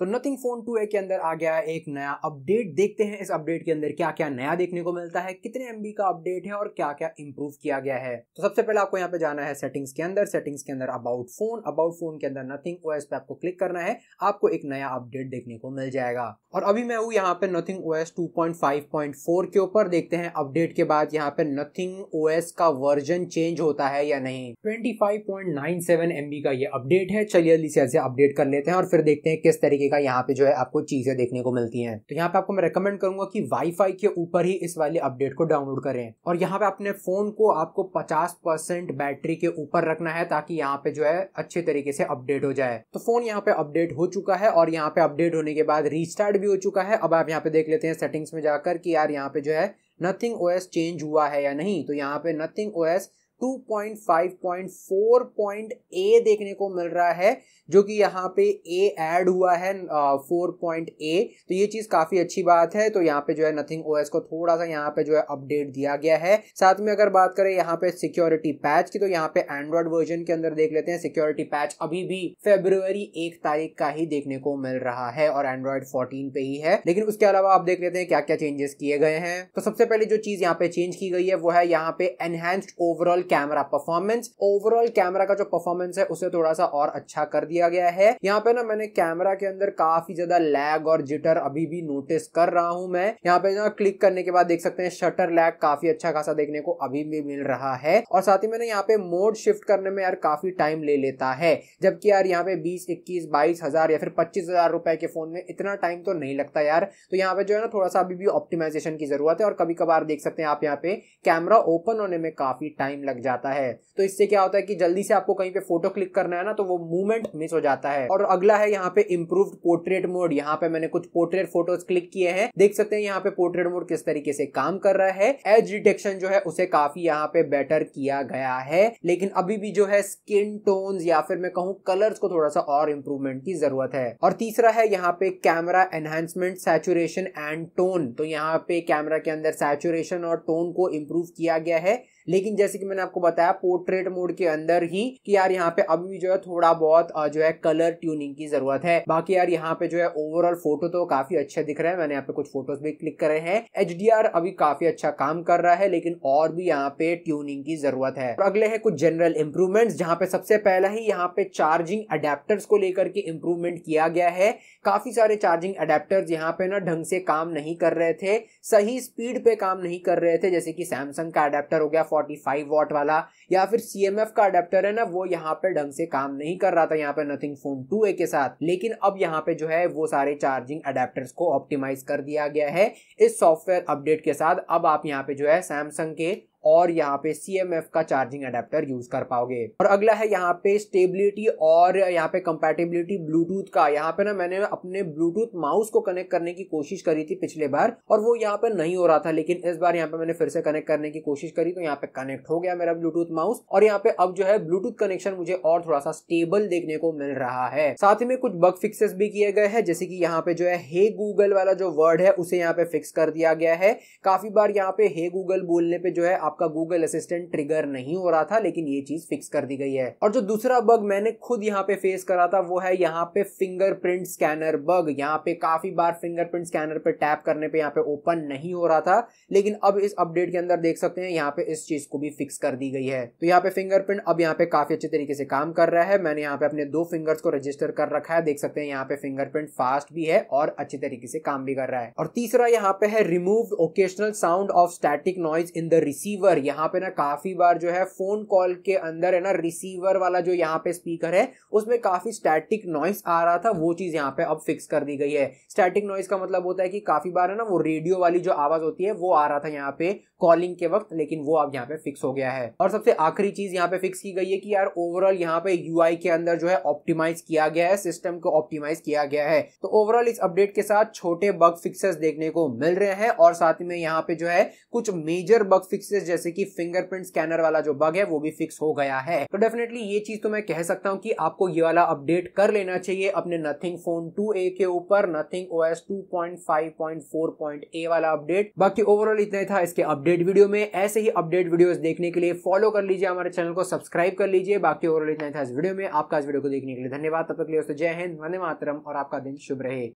तो nothing phone to A के अंदर आ गया है एक नया अपडेट देखते हैं इस अपडेट के अंदर क्या क्या नया देखने को मिलता है कितने एम का अपडेट है और क्या क्या इंप्रूव किया गया है तो सबसे पहले आपको यहाँ पे जाना है सेटिंग्स के अंदर सेटिंग्स के अंदर अबाउट फोन अबाउट फोन के अंदर नथिंग ओ पे आपको क्लिक करना है आपको एक नया अपडेट देखने को मिल जाएगा और अभी मैं हूँ यहाँ पे नथिंग ओ एस के ऊपर देखते हैं अपडेट के बाद यहाँ पे नथिंग ओ का वर्जन चेंज होता है या नहीं ट्वेंटी फाइव का ये अपडेट है चलिए से अपडेट कर लेते हैं और फिर देखते हैं किस तरीके तरीके का यहाँ पे जो है आपको चीज़ें देखने को मिलती हैं तो यहाँ पे आपको मैं रिकमेंड करूंगा कि वाईफाई के ऊपर ही इस वाले अपडेट को डाउनलोड करें और यहाँ पे अपने फ़ोन को आपको पचास बैटरी के ऊपर रखना है ताकि यहाँ पे जो है अच्छे तरीके से अपडेट हो जाए तो फ़ोन यहाँ पे अपडेट हो चुका है और यहाँ पे अपडेट होने के बाद रिस्टार्ट भी हो चुका है अब आप यहाँ पे देख लेते हैं सेटिंग्स में जाकर कि यार यहाँ पे जो है नथिंग ओ चेंज हुआ है या नहीं तो यहाँ पे नथिंग ओ 2.5.4.a ए देखने को मिल रहा है जो कि यहाँ पे ए ऐड हुआ है फोर पॉइंट ए तो ये चीज़ काफ़ी अच्छी बात है तो यहाँ पे जो है नथिंग ओएस को थोड़ा सा यहाँ पे जो है अपडेट दिया गया है साथ में अगर बात करें यहाँ पे सिक्योरिटी पैच की तो यहाँ पे एंड्रॉयड वर्जन के अंदर देख लेते हैं सिक्योरिटी पैच अभी भी फेब्रुवरी एक तारीख का ही देखने को मिल रहा है और एंड्रॉयड फोर्टीन पे ही है लेकिन उसके अलावा आप देख लेते हैं क्या क्या चेंजेस किए गए हैं तो सबसे पहले जो चीज़ यहाँ पे चेंज की गई है वो है यहाँ पे enhanced overall camera performance overall camera का जो परफॉर्मेंस है उसे थोड़ा सा और अच्छा कर दिया गया है यहाँ पे ना मैंने कैमरा के अंदर काफी ज्यादा लैग और जिटर अभी भी नोटिस कर रहा हूं मैं यहाँ पे ना क्लिक करने के बाद देख सकते हैं शटर लैग काफी अच्छा खासा देखने को अभी भी मिल रहा है और साथ ही मैंने यहाँ पे मोड शिफ्ट करने में यार काफी टाइम ले लेता है जबकि यार यहाँ पे बीस इक्कीस बाईस या फिर पच्चीस रुपए के फोन में इतना टाइम तो नहीं लगता यार तो यहाँ पे जो है ना थोड़ा सा अभी भी ऑप्टिमाइजेशन की जरूरत है और कभी कभार देख सकते हैं आप यहाँ पे कैमरा ओपन होने में काफी टाइम लग लग जाता है तो इससे क्या होता है कि जल्दी से आपको कहीं पे फोटो क्लिक करना है ना तो वो मूवमेंट मिस हो जाता है और अगला है यहाँ पे इम्प्रूव पोर्ट्रेट मोड यहाँ पे मैंने कुछ पोर्ट्रेट फोटोज क्लिक किए हैं देख सकते हैं यहाँ पे पोर्ट्रेट मोड किस तरीके से काम कर रहा है एज डिटेक्शन जो है उसे काफी यहाँ पे बेटर किया गया है लेकिन अभी भी जो है स्किन टोन या फिर मैं कहूँ कलर्स को थोड़ा सा और इम्प्रूवमेंट की जरूरत है और तीसरा है यहाँ पे camera enhancement saturation and tone तो यहाँ पे कैमरा के अंदर सैचुरेशन और टोन को इम्प्रूव किया गया है लेकिन जैसे कि मैंने आपको बताया पोर्ट्रेट मोड के अंदर ही कि यार यहाँ पे अभी भी जो है थोड़ा बहुत जो है कलर ट्यूनिंग की जरूरत है बाकी यार यहाँ पे जो है ओवरऑल फोटो तो काफी अच्छे दिख रहे हैं मैंने यहाँ पे कुछ फोटोज भी क्लिक करे हैं एच अभी काफी अच्छा काम कर रहा है लेकिन और भी यहाँ पे ट्यूनिंग की जरूरत है अगले है कुछ जनरल इंप्रूवमेंट जहाँ पे सबसे पहला ही यहाँ पे चार्जिंग अडेप्टर्स को लेकर के इम्प्रूवमेंट किया गया है काफी सारे चार्जिंग अडेप्टर्स यहाँ पे ना ढंग से काम नहीं कर रहे थे सही स्पीड पे काम नहीं कर रहे थे जैसे कि सैमसंग का अडेप्टर हो गया 45 वॉट वाला या फिर सी का अडेप्टर है ना वो यहाँ पे ढंग से काम नहीं कर रहा था यहाँ पे नथिंग फोन टू ए के साथ लेकिन अब यहाँ पे जो है वो सारे चार्जिंग अडेप्टर को ऑप्टिमाइज कर दिया गया है इस सॉफ्टवेयर अपडेट के साथ अब आप यहाँ पे जो है सैमसंग के और यहाँ पे सी का चार्जिंग अडेप्टर यूज कर पाओगे और अगला है यहाँ पे स्टेबिलिटी और यहाँ पे कंपेटेबिलिटी ब्लूटूथ का यहाँ पे ना मैंने अपने ब्लूटूथ माउस को कनेक्ट करने की कोशिश करी थी पिछले बार और वो यहाँ पे नहीं हो रहा था लेकिन इस बार यहाँ पे मैंने फिर से कनेक्ट करने की कोशिश करी तो यहाँ पे कनेक्ट हो गया मेरा ब्लूटूथ माउस और यहाँ पे अब जो है ब्लूटूथ कनेक्शन मुझे और थोड़ा सा स्टेबल देखने को मिल रहा है साथ ही में कुछ बग फिक्सेस भी किए गए हैं जैसे कि यहाँ पे जो है हे गूगल वाला जो वर्ड है उसे यहाँ पे फिक्स कर दिया गया है काफी बार यहाँ पे हे गूगल बोलने पे जो है आप आपका गूगल असिस्टेंट ट्रिगर नहीं हो रहा था लेकिन ये चीज फिक्स कर दी गई है और जो दूसरा बग मैंने खुद यहाँ पे फेस करा था वो है यहाँ पे फिंगरप्रिंट स्कैनर बग यहाँ पे काफी बार फिंगरप्रिंट स्कैनर पे टैप करने पे यहाँ पे ओपन नहीं हो रहा था लेकिन अब इस अपडेट के अंदर देख सकते हैं यहाँ पे इस चीज को भी फिक्स कर दी गई है तो यहाँ पे फिंगरप्रिंट अब यहाँ पे काफी अच्छे तरीके से काम कर रहा है मैंने यहाँ पे अपने दो फिंगर्स को रजिस्टर कर रखा है देख सकते हैं यहाँ पे फिंगरप्रिंट फास्ट भी है और अच्छे तरीके से काम भी कर रहा है और तीसरा यहाँ पे है remove occasional sound of static noise in the receiver receiver यहाँ पे ना काफी बार जो है फोन कॉल के अंदर है ना रिसीवर वाला जो यहाँ पे स्पीकर है उसमें काफी स्टैटिक नॉइस आ रहा था वो चीज यहाँ पे अब फिक्स कर दी गई है स्टैटिक नॉइस का मतलब होता है कि काफी बार है ना वो रेडियो वाली जो आवाज होती है वो आ रहा था यहाँ पे कॉलिंग के वक्त लेकिन वो अब यहाँ पे फिक्स हो गया है और सबसे आखिरी चीज यहाँ पे फिक्स की गई है कि यार ओवरऑल यहाँ पे यू के अंदर जो है ऑप्टिमाइज किया गया है सिस्टम को ऑप्टिमाइज किया गया है तो ओवरऑल इस अपडेट के साथ छोटे बग फिक्सेस देखने को मिल रहे हैं और साथ में यहाँ पे जो है कुछ मेजर बग फिक्सेस जैसे कि फिंगरप्रिंट स्कैनर वाला जो बग है वो भी फिक्स हो गया है तो डेफिनेटली ये चीज तो मैं कह सकता हूँ कि आपको ये वाला अपडेट कर लेना चाहिए अपने नथिंग फोन टू ए के ऊपर Nothing O S two point five point four point A वाला अपडेट बाकी ओवरऑल इतना ही था इसके अपडेट वीडियो में ऐसे ही अपडेट वीडियो देखने के लिए फॉलो कर लीजिए हमारे चैनल को सब्सक्राइब कर लीजिए बाकी ओवरऑल इतना ही था इस वीडियो में आपका इस वीडियो को देखने के लिए धन्यवाद तब तक लिए जय हिंद वंदे मातरम और आपका दिन शुभ रहे